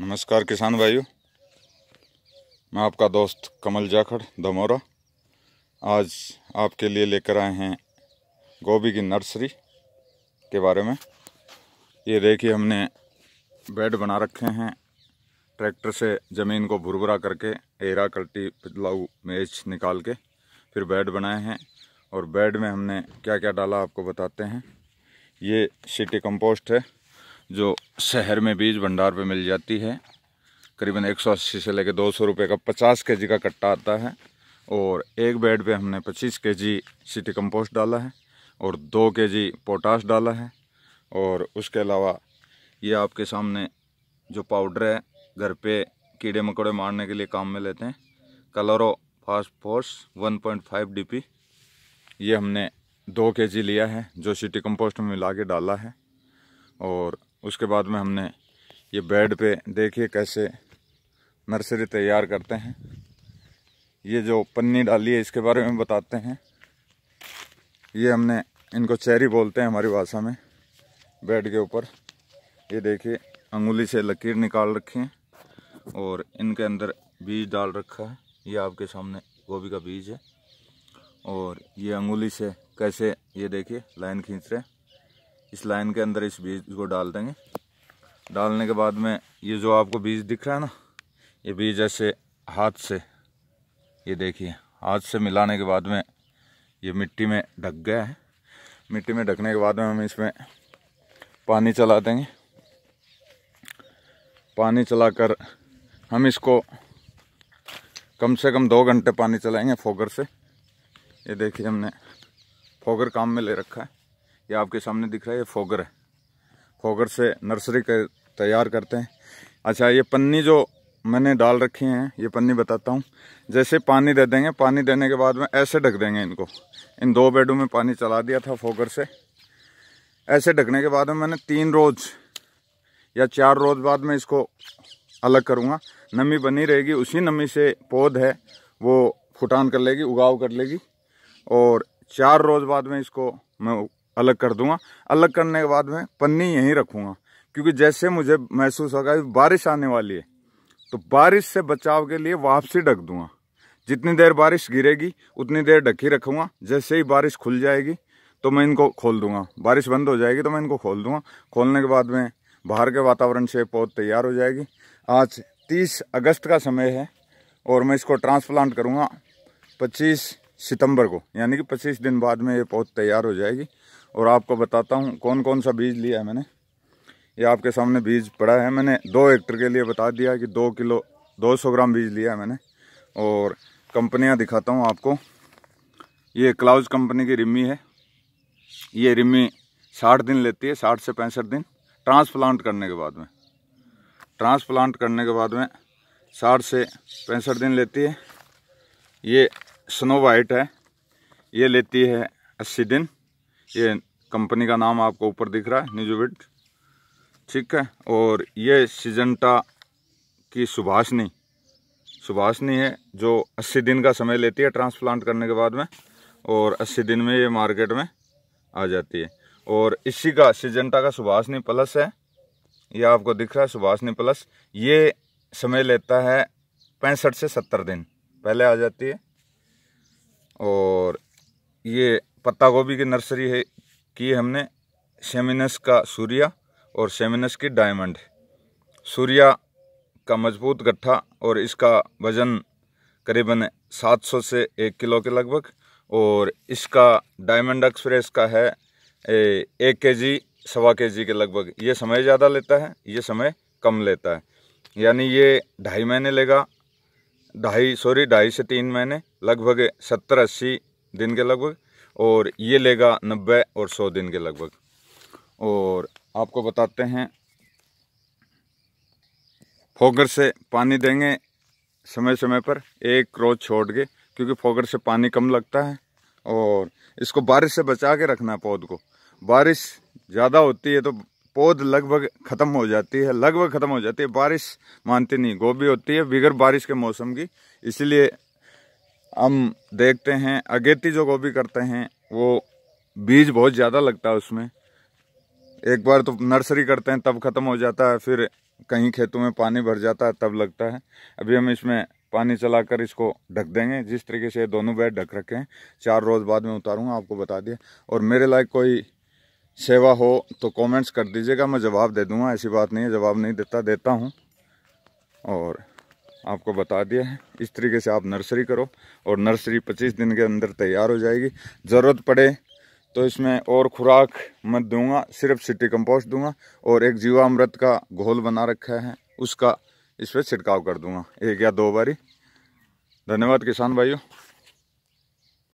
नमस्कार किसान भाइयों मैं आपका दोस्त कमल जाखड़ दमोरा आज आपके लिए लेकर आए हैं गोभी की नर्सरी के बारे में ये देखिए हमने बेड बना रखे हैं ट्रैक्टर से ज़मीन को भुरभुरा करके एरा कल्टी पिदलाऊ मेज निकाल के फिर बेड बनाए हैं और बेड में हमने क्या क्या डाला आपको बताते हैं ये सिटी कंपोस्ट है जो शहर में बीज भंडार पे मिल जाती है करीबन 180 से लेकर 200 रुपए का 50 केजी का कट्टा आता है और एक बेड पे हमने 25 केजी सिटी कंपोस्ट डाला है और 2 केजी पोटास डाला है और उसके अलावा ये आपके सामने जो पाउडर है घर पे कीड़े मकोड़े मारने के लिए काम में लेते हैं कलरो फास्फोर्स 1.5 पॉइंट ये हमने दो केजी लिया है जो सिटी कंपोस्ट में मिला के डाला है और उसके बाद में हमने ये बेड पे देखिए कैसे नर्सरी तैयार करते हैं ये जो पन्नी डाली है इसके बारे में बताते हैं ये हमने इनको चेरी बोलते हैं हमारी भाषा में बेड के ऊपर ये देखिए अंगुली से लकीर निकाल रखी है और इनके अंदर बीज डाल रखा है ये आपके सामने गोभी का बीज है और ये अंगुली से कैसे ये देखिए लाइन खींच रहे हैं इस लाइन के अंदर इस बीज को डाल देंगे डालने के बाद में ये जो आपको बीज दिख रहा है ना ये बीज ऐसे हाथ से ये देखिए हाथ से मिलाने के बाद में ये मिट्टी में ढक गया है मिट्टी में ढकने के बाद में हम इसमें पानी चला देंगे पानी चलाकर हम इसको कम से कम दो घंटे पानी चलाएंगे फोगर से ये देखिए हमने फोगर काम में ले रखा है ये आपके सामने दिख रहा है ये फोगर है फोगर से नर्सरी कर तैयार करते हैं अच्छा ये पन्नी जो मैंने डाल रखी हैं ये पन्नी बताता हूँ जैसे पानी दे देंगे पानी देने के बाद में ऐसे ढक देंगे इनको इन दो बेडों में पानी चला दिया था फोकर से ऐसे ढकने के बाद में मैंने तीन रोज़ या चार रोज़ बाद में इसको अलग करूँगा नमी बनी रहेगी उसी नमी से पौध है वो फुटान कर लेगी उगाव कर लेगी और चार रोज़ बाद में इसको मैं अलग कर दूंगा अलग करने के बाद में पन्नी यहीं रखूँगा क्योंकि जैसे मुझे महसूस होगा बारिश आने वाली है तो बारिश से बचाव के लिए वापसी ढक दूंगा जितनी देर बारिश गिरेगी उतनी देर ढकी रखूँगा जैसे ही बारिश खुल जाएगी तो मैं इनको खोल दूंगा बारिश बंद हो जाएगी तो मैं इनको खोल दूंगा खोलने के बाद में बाहर के वातावरण से पौध तैयार हो जाएगी आज 30 अगस्त का समय है और मैं इसको ट्रांसप्लांट करूँगा 25 सितंबर को यानी कि 25 दिन बाद में ये पौध तैयार हो जाएगी और आपको बताता हूँ कौन कौन सा बीज लिया है मैंने ये आपके सामने बीज पड़ा है मैंने दो हेक्टर के लिए बता दिया कि दो किलो दो सौ ग्राम बीज लिया है मैंने और कंपनियाँ दिखाता हूँ आपको ये क्लाउज कंपनी की रिमी है ये रिमी साठ दिन लेती है साठ से पैंसठ दिन ट्रांसप्लांट करने के बाद में ट्रांसप्लांट करने के बाद में साठ से पैंसठ दिन लेती है ये स्नो वाइट है ये लेती है अस्सी दिन ये कंपनी का नाम आपको ऊपर दिख रहा है निजोविट ठीक है और ये सिजेंटा की सुभाषनी सुभाषनी है जो 80 दिन का समय लेती है ट्रांसप्लांट करने के बाद में और 80 दिन में ये मार्केट में आ जाती है और इसी का सिजेंटा का सुभाषनी प्लस है ये आपको दिख रहा है सुभाषनी प्लस ये समय लेता है पैंसठ से सत्तर दिन पहले आ जाती है और ये पत्ता गोभी की नर्सरी है किए हमने सेमिनस का सूर्या और सेमिनस की डायमंड सूर्या का मजबूत गट्ठा और इसका वज़न करीबन 700 से एक किलो के लगभग और इसका डायमंड एक्सप्रेस का है एक के जी सवा के जी के लगभग ये समय ज़्यादा लेता है ये समय कम लेता है यानी ये ढाई महीने लेगा ढाई सॉरी ढाई से तीन महीने लगभग सत्तर अस्सी दिन के लगभग और ये लेगा नब्बे और सौ दिन के लगभग और आपको बताते हैं फोगर से पानी देंगे समय समय पर एक रोज छोड़ के क्योंकि फोगर से पानी कम लगता है और इसको बारिश से बचा के रखना है पौध को बारिश ज़्यादा होती है तो पौध लगभग ख़त्म हो जाती है लगभग ख़त्म हो जाती है बारिश मानती नहीं गोभी होती है बिगर बारिश के मौसम की इसलिए हम देखते हैं अगेती जो गोभी करते हैं वो बीज बहुत ज़्यादा लगता है उसमें एक बार तो नर्सरी करते हैं तब ख़त्म हो जाता है फिर कहीं खेतों में पानी भर जाता है तब लगता है अभी हम इसमें पानी चलाकर इसको ढक देंगे जिस तरीके से दोनों बैट ढक रखे हैं चार रोज़ बाद में उतारूंगा आपको बता दिया और मेरे लायक कोई सेवा हो तो कमेंट्स कर दीजिएगा मैं जवाब दे दूंगा ऐसी बात नहीं है जवाब नहीं देता देता हूँ और आपको बता दिया है इस तरीके से आप नर्सरी करो और नर्सरी 25 दिन के अंदर तैयार हो जाएगी ज़रूरत पड़े तो इसमें और खुराक मत दूंगा सिर्फ सिटी कंपोस्ट दूंगा और एक जीवामृत का घोल बना रखा है उसका इस पर छिड़काव कर दूंगा एक या दो बारी धन्यवाद किसान भाइयों